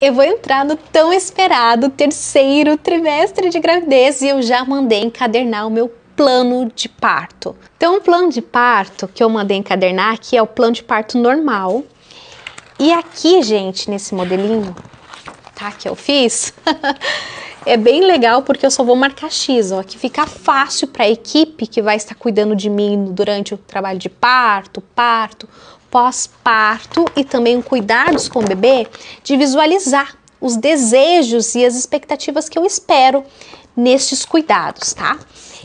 Eu vou entrar no tão esperado terceiro trimestre de gravidez e eu já mandei encadernar o meu plano de parto. Então, o plano de parto que eu mandei encadernar aqui é o plano de parto normal. E aqui, gente, nesse modelinho, tá? Que eu fiz, é bem legal porque eu só vou marcar X, ó. Que fica fácil para a equipe que vai estar cuidando de mim durante o trabalho de parto, parto, pós-parto e também cuidados com o bebê, de visualizar os desejos e as expectativas que eu espero nestes cuidados, tá?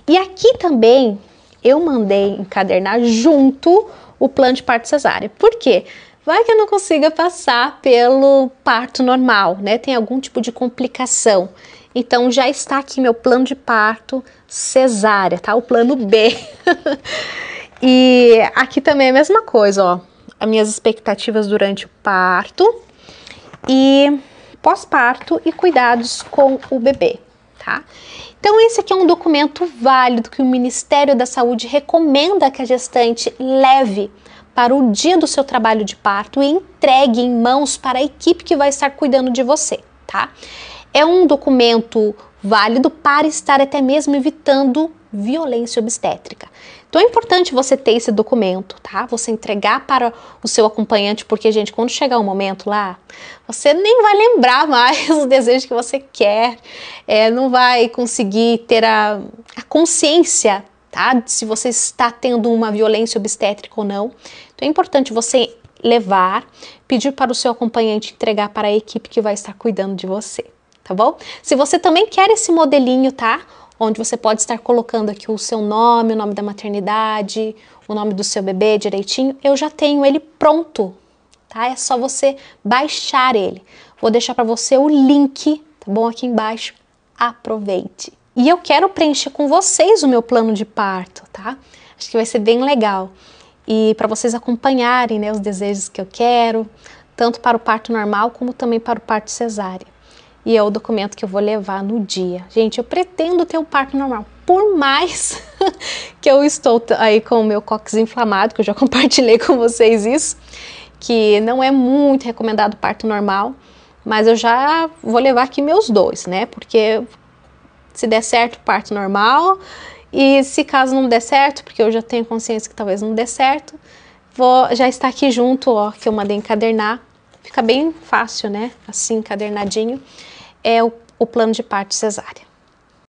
E aqui também eu mandei encadernar junto o plano de parto cesárea. Por quê? Vai que eu não consiga passar pelo parto normal, né? Tem algum tipo de complicação. Então já está aqui meu plano de parto cesárea, tá? O plano B. e aqui também é a mesma coisa, ó as minhas expectativas durante o parto e pós-parto e cuidados com o bebê, tá? Então, esse aqui é um documento válido que o Ministério da Saúde recomenda que a gestante leve para o dia do seu trabalho de parto e entregue em mãos para a equipe que vai estar cuidando de você, tá? É um documento válido para estar até mesmo evitando violência obstétrica. Então é importante você ter esse documento, tá? Você entregar para o seu acompanhante, porque, gente, quando chegar o momento lá, você nem vai lembrar mais o desejo que você quer, é, não vai conseguir ter a, a consciência, tá? Se você está tendo uma violência obstétrica ou não. Então é importante você levar, pedir para o seu acompanhante entregar para a equipe que vai estar cuidando de você tá bom? Se você também quer esse modelinho, tá? Onde você pode estar colocando aqui o seu nome, o nome da maternidade, o nome do seu bebê direitinho, eu já tenho ele pronto, tá? É só você baixar ele. Vou deixar para você o link, tá bom? Aqui embaixo. Aproveite. E eu quero preencher com vocês o meu plano de parto, tá? Acho que vai ser bem legal. E para vocês acompanharem né, os desejos que eu quero, tanto para o parto normal como também para o parto cesárea e é o documento que eu vou levar no dia. Gente, eu pretendo ter um parto normal, por mais que eu estou aí com o meu cóccix inflamado, que eu já compartilhei com vocês isso, que não é muito recomendado parto normal, mas eu já vou levar aqui meus dois, né? Porque se der certo, parto normal, e se caso não der certo, porque eu já tenho consciência que talvez não dê certo, vou já está aqui junto, ó, que eu mandei encadernar. Fica bem fácil, né? Assim, encadernadinho é o, o plano de parte cesárea.